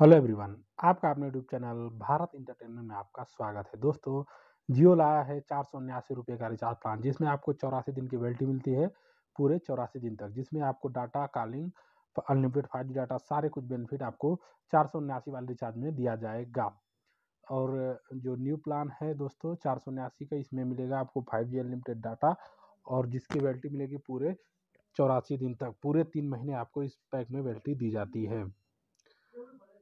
hello everyone आपका अपने YouTube channel Bharat entertainment में आपका स्वागत है दोस्तों जियो लाया है चार सौ उन्यासी रुपये का रिचार्ज प्लान जिसमें आपको चौरासी दिन की वैलिटी मिलती है पूरे चौरासी दिन तक जिसमें आपको data calling unlimited five G data सारे कुछ बेनिफिट आपको चार सौ उन्यासी वाले रिचार्ज में दिया जाएगा और जो न्यू प्लान है दोस्तों चार सौ उन्यासी का इसमें मिलेगा आपको फाइव जी अनलिमिटेड डाटा और जिसकी वैलिटी मिलेगी पूरे चौरासी दिन तक पूरे तीन महीने आपको इस पैक में वैलिटी दी जाती है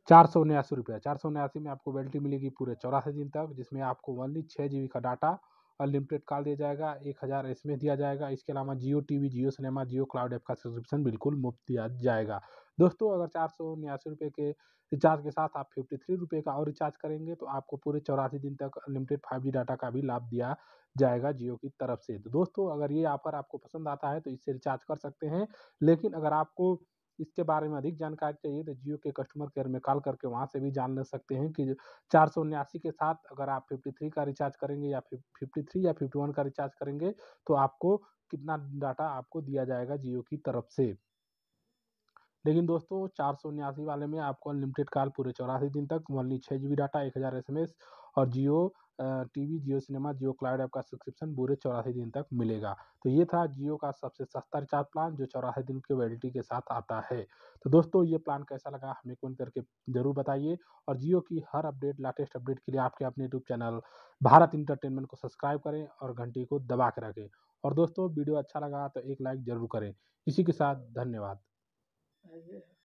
चार सौ उन्यासी रुपया चार सौ उन्यासी में आपको वैलिटी मिलेगी पूरे चौरासी दिन तक जिसमें आपको ओनली छः जी का डाटा अनलिमिटेड कॉल दिया जाएगा एक हज़ार एस दिया जाएगा इसके अलावा Jio T V Jio cinema Jio cloud app का सब्सक्रिप्शन बिल्कुल मुफ्त दिया जाएगा दोस्तों अगर चार सौ उन्यासी रुपये के रिचार्ज के साथ आप फिफ्टी थ्री रुपये का और रिचार्ज करेंगे तो आपको पूरे चौरासी दिन तक अनलिमिटेड फाइव जी डाटा का भी लाभ दिया जाएगा जियो की तरफ से तो दोस्तों अगर ये ऑफर आपको पसंद आता है तो इससे रिचार्ज कर सकते हैं लेकिन अगर आपको इसके बारे में अधिक जानकारी चाहिए तो जियो के कस्टमर केयर में कॉल करके वहाँ से भी जान ले सकते हैं कि चार सौ उन्यासी के साथ अगर आप फिफ्टी थ्री का रिचार्ज करेंगे या फिफ्टी थ्री या फिफ्टी वन का रिचार्ज करेंगे तो आपको कितना डाटा आपको दिया जाएगा जियो की तरफ से लेकिन दोस्तों चार सौ उन्यासी वाले में आपको अनलिमिटेड कॉल पूरे चौरासी दिन तक ओनली छः जी बी डाटा एक हज़ार एस एम एस और Jio TV Jio cinema Jio cloud app का सब्सक्रिप्शन पूरे चौरासी दिन तक मिलेगा तो ये था जियो का सबसे सस्ता रिचार्ज प्लान जो चौरासी दिन की वैलिडिटी के साथ आता है तो दोस्तों ये प्लान कैसा लगा हमें कमेंट करके ज़रूर बताइए और जियो की हर अपडेट लेटेस्ट अपडेट के लिए आपके अपने यूट्यूब चैनल भारत इंटरटेनमेंट को सब्सक्राइब करें और घंटी को दबा के रखें और दोस्तों वीडियो अच्छा लगा तो एक लाइक ज़रूर करें इसी के साथ धन्यवाद